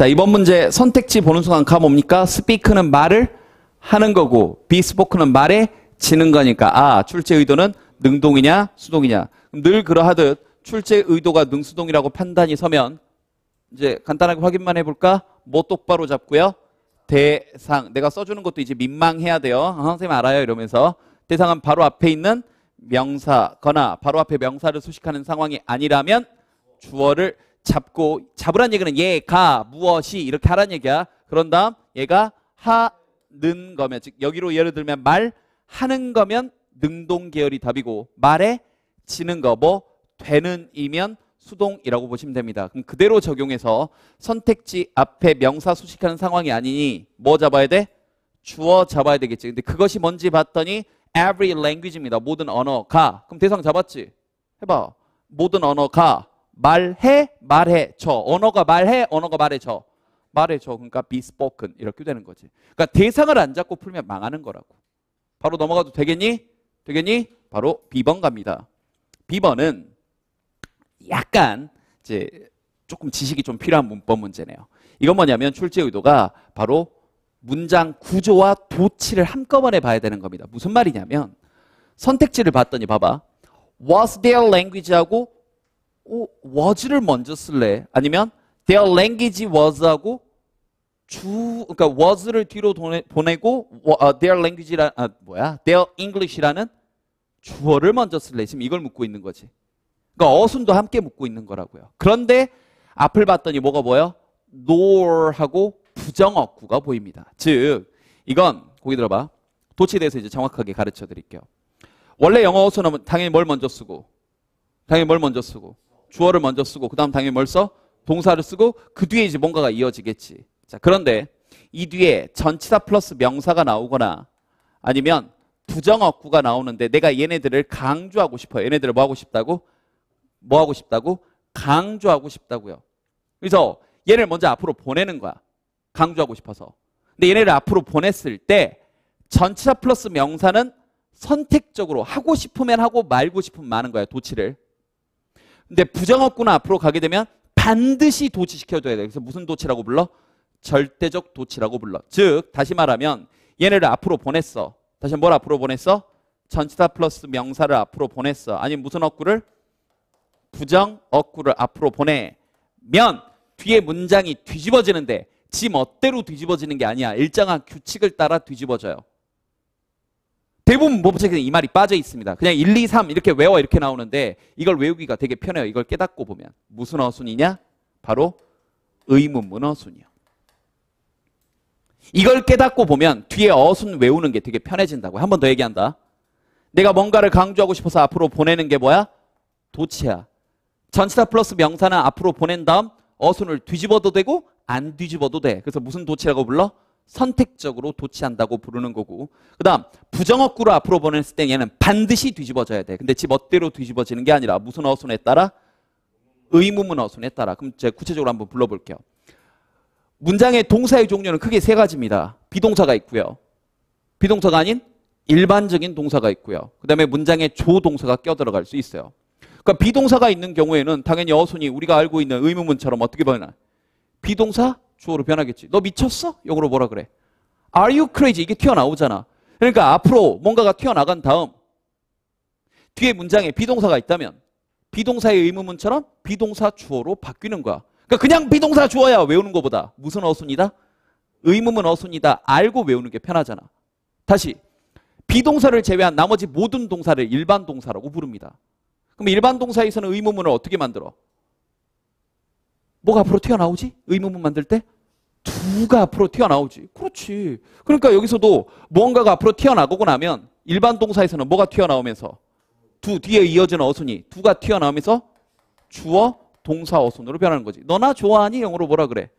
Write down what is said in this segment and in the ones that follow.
자, 이번 문제 선택지 보는 순간 가 뭡니까? 스피크는 말을 하는 거고 비스포크는 말에 지는 거니까 아, 출제 의도는 능동이냐 수동이냐. 늘 그러하듯 출제 의도가 능수동이라고 판단이 서면 이제 간단하게 확인만 해볼까? 뭐 똑바로 잡고요. 대상. 내가 써주는 것도 이제 민망해야 돼요. 아, 선생님 알아요 이러면서. 대상은 바로 앞에 있는 명사거나 바로 앞에 명사를 수식하는 상황이 아니라면 주어를 잡고 잡으란 얘기는 얘가 예, 무엇이 이렇게 하란 얘기야. 그런 다음 얘가 하는 거면 즉 여기로 예를 들면 말 하는 거면 능동 계열이 답이고 말에 지는 거 뭐 되는이면 수동이라고 보시면 됩니다. 그럼 그대로 적용해서 선택지 앞에 명사 수식하는 상황이 아니니 뭐 잡아야 돼? 주어 잡아야 되겠지. 근데 그것이 뭔지 봤더니 every language입니다. 모든 언어가. 그럼 대상 잡았지? 해봐. 모든 언어가. 말해 말해 저 언어가 말해 언어가 말해 저 말해 저 그러니까 be spoken 이렇게 되는 거지. 그러니까 대상을 안 잡고 풀면 망하는 거라고. 바로 넘어가도 되겠니? 되겠니? 바로 비번 갑니다. 비번은 약간 이제 조금 지식이 좀 필요한 문법 문제네요. 이건 뭐냐면 출제 의도가 바로 문장 구조와 도치를 한꺼번에 봐야 되는 겁니다. 무슨 말이냐면 선택지를 봤더니 봐봐. was their language하고 was를 먼저 쓸래? 아니면 their language was하고 주 그러니까 was를 뒤로 보내, 고 아, their language라 아, 뭐야? their English라는 주어를 먼저 쓸래? 지금 이걸 묻고 있는 거지. 그러니까 어순도 함께 묻고 있는 거라고요. 그런데 앞을 봤더니 뭐가 뭐예요? nor하고 부정어구가 보입니다. 즉 이건 거기 들어봐. 도치에 대해서 이제 정확하게 가르쳐 드릴게요. 원래 영어 어순은 당연히 뭘 먼저 쓰고 당연히 뭘 먼저 쓰고 주어를 먼저 쓰고 그 다음 당연히 뭘 써? 동사를 쓰고 그 뒤에 이제 뭔가가 이어지겠지. 자 그런데 이 뒤에 전치사 플러스 명사가 나오거나 아니면 부정어구가 나오는데 내가 얘네들을 강조하고 싶어 얘네들을 뭐 하고 싶다고? 뭐 하고 싶다고? 강조하고 싶다고요. 그래서 얘를 먼저 앞으로 보내는 거야. 강조하고 싶어서. 근데 얘네를 앞으로 보냈을 때 전치사 플러스 명사는 선택적으로 하고 싶으면 하고 말고 싶으면 마는 거야. 도치를. 근데 부정업구나 앞으로 가게 되면 반드시 도치시켜줘야 돼. 그래서 무슨 도치라고 불러? 절대적 도치라고 불러. 즉, 다시 말하면 얘네를 앞으로 보냈어. 다시 뭘 앞으로 보냈어? 전치사 플러스 명사를 앞으로 보냈어. 아니 무슨 억구를? 부정 억구를 앞으로 보내면 뒤에 문장이 뒤집어지는데 지 멋대로 뒤집어지는 게 아니야. 일정한 규칙을 따라 뒤집어져요. 대부분 모범책에 뭐 이 말이 빠져 있습니다. 그냥 1, 2, 3 이렇게 외워 이렇게 나오는데 이걸 외우기가 되게 편해요. 이걸 깨닫고 보면 무슨 어순이냐? 바로 의문문 어순이요. 이걸 깨닫고 보면 뒤에 어순 외우는 게 되게 편해진다고. 한 번 더 얘기한다. 내가 뭔가를 강조하고 싶어서 앞으로 보내는 게 뭐야? 도치야. 전치사 플러스 명사는 앞으로 보낸 다음 어순을 뒤집어도 되고 안 뒤집어도 돼. 그래서 무슨 도치라고 불러? 선택적으로 도치한다고 부르는 거고 그다음 부정어구로 앞으로 보냈을 때 얘는 반드시 뒤집어져야 돼. 근데 집 멋대로 뒤집어지는 게 아니라 무슨 어순에 따라 의무문 어순에 따라. 그럼 제가 구체적으로 한번 불러볼게요. 문장의 동사의 종류는 크게 세 가지입니다. 비동사가 있고요. 비동사가 아닌 일반적인 동사가 있고요. 그다음에 문장의 조동사가 껴들어갈 수 있어요. 그러니까 비동사가 있는 경우에는 당연히 어순이 우리가 알고 있는 의무문처럼 어떻게 변하나? 비동사 주어로 변하겠지. 너 미쳤어? 영어로 뭐라 그래? Are you crazy? 이게 튀어나오잖아. 그러니까 앞으로 뭔가가 튀어나간 다음 뒤에 문장에 비동사가 있다면 비동사의 의문문처럼 비동사 주어로 바뀌는 거야. 그러니까 그냥 비동사 주어야 외우는 것보다 무슨 어순이다? 의문문 어순이다. 알고 외우는 게 편하잖아. 다시 비동사를 제외한 나머지 모든 동사를 일반 동사라고 부릅니다. 그럼 일반 동사에서는 의문문을 어떻게 만들어? 뭐가 앞으로 튀어나오지? 의문문 만들 때? 두가 앞으로 튀어나오지. 그렇지. 그러니까 여기서도 무언가가 앞으로 튀어나오고 나면 일반 동사에서는 뭐가 튀어나오면서 두 뒤에 이어지는 어순이 두가 튀어나오면서 주어 동사 어순으로 변하는 거지. 너나 좋아하니 영어로 뭐라 그래?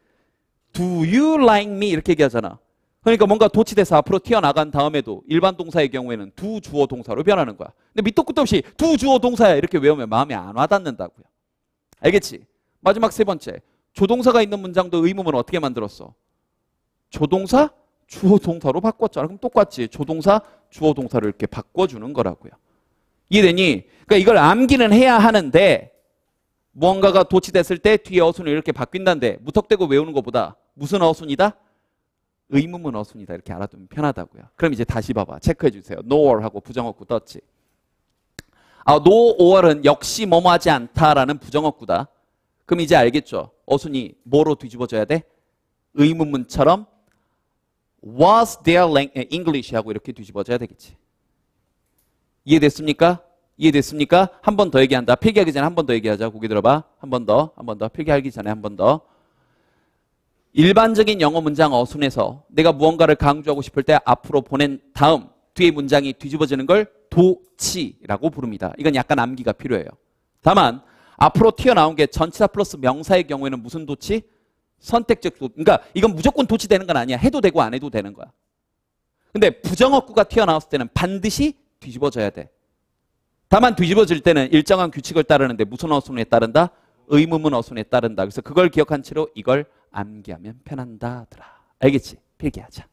Do you like me 이렇게 얘기하잖아. 그러니까 뭔가 도치돼서 앞으로 튀어나간 다음에도 일반 동사의 경우에는 두 주어 동사로 변하는 거야. 근데 밑도 끝도 없이 두 주어 동사야 이렇게 외우면 마음에 안 와닿는다고요. 알겠지? 마지막 세 번째. 조동사가 있는 문장도 의문문 어떻게 만들었어? 조동사, 주어 동사로 바꿨잖아. 그럼 똑같지 조동사, 주어 동사를 이렇게 바꿔주는 거라고요. 이해되니? 그러니까 이걸 암기는 해야 하는데 무언가가 도치됐을 때 뒤에 어순이 이렇게 바뀐다는데 무턱대고 외우는 것보다 무슨 어순이다? 의문문 어순이다. 이렇게 알아두면 편하다고요. 그럼 이제 다시 봐봐. 체크해 주세요. no or 하고 부정어구 떴지. 아, no or은 역시 뭐 뭐 하지 않다라는 부정어구다. 그럼 이제 알겠죠? 어순이 뭐로 뒤집어져야 돼? 의문문처럼 was their English 하고 이렇게 뒤집어져야 되겠지. 이해됐습니까? 이해됐습니까? 한 번 더 얘기한다. 필기하기 전에 한 번 더 얘기하자. 고개 들어봐. 한 번 더, 한 번 더. 필기하기 전에 한 번 더. 일반적인 영어 문장 어순에서 내가 무언가를 강조하고 싶을 때 앞으로 보낸 다음 뒤에 문장이 뒤집어지는 걸 도치라고 부릅니다. 이건 약간 암기가 필요해요. 다만 앞으로 튀어나온 게 전치사 플러스 명사의 경우에는 무슨 도치? 선택적 도치 그러니까 이건 무조건 도치 되는 건 아니야. 해도 되고 안 해도 되는 거야. 근데 부정어구가 튀어나왔을 때는 반드시 뒤집어져야 돼. 다만 뒤집어질 때는 일정한 규칙을 따르는데 무슨 어순에 따른다? 의문문 어순에 따른다. 그래서 그걸 기억한 채로 이걸 암기하면 편한다더라. 알겠지? 필기하자.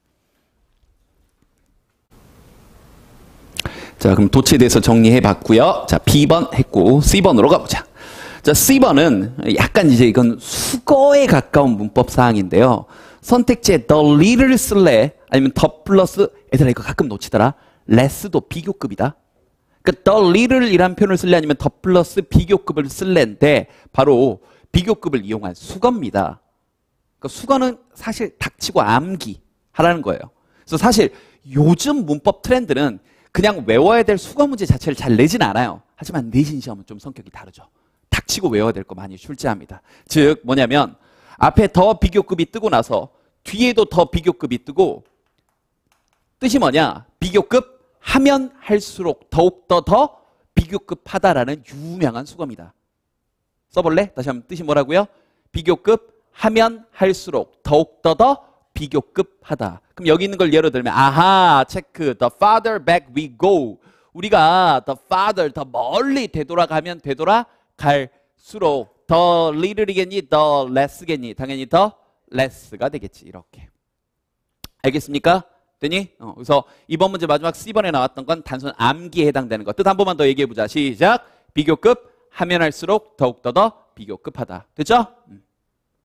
자, 그럼 도치에 대해서 정리해 봤고요. 자, B번 했고 C번으로 가보자. 자, C번은 약간 이제 이건 수거에 가까운 문법 사항인데요. 선택지에 the little s l 아니면 the 플러스 얘들아 이거 가끔 놓치더라. less도 비교급이다. 그러니까 the little이란 표현을 쓸래 아니면 the 플러스 비교급을 쓸래인데 바로 비교급을 이용한 수거입니다. 그 수거는 사실 닥치고 암기 하라는 거예요. 그래서 사실 요즘 문법 트렌드는 그냥 외워야 될 수거 문제 자체를 잘 내진 않아요. 하지만 내신 시험은 좀 성격이 다르죠. 닥치고 외워야 될 거 많이 출제합니다. 즉 뭐냐면 앞에 더 비교급이 뜨고 나서 뒤에도 더 비교급이 뜨고 뜻이 뭐냐? 비교급 하면 할수록 더욱더 더 비교급하다라는 유명한 수거입니다. 써볼래? 다시 한번 뜻이 뭐라고요? 비교급 하면 할수록 더욱더 더 비교급하다. 그럼 여기 있는 걸 예로 들면 아하 체크 the father back we go 우리가 the father 더 멀리 되돌아가면 되돌아 갈수록 더 little이겠니 더 less겠니 당연히 더 less가 되겠지 이렇게 알겠습니까? 되니? 어, 그래서 이번 문제 마지막 C번에 나왔던 건 단순 암기에 해당되는 것. 뜻 한 번만 더 얘기해보자. 시작! 비교급 하면 할수록 더욱더 더 비교급하다. 됐죠? 음.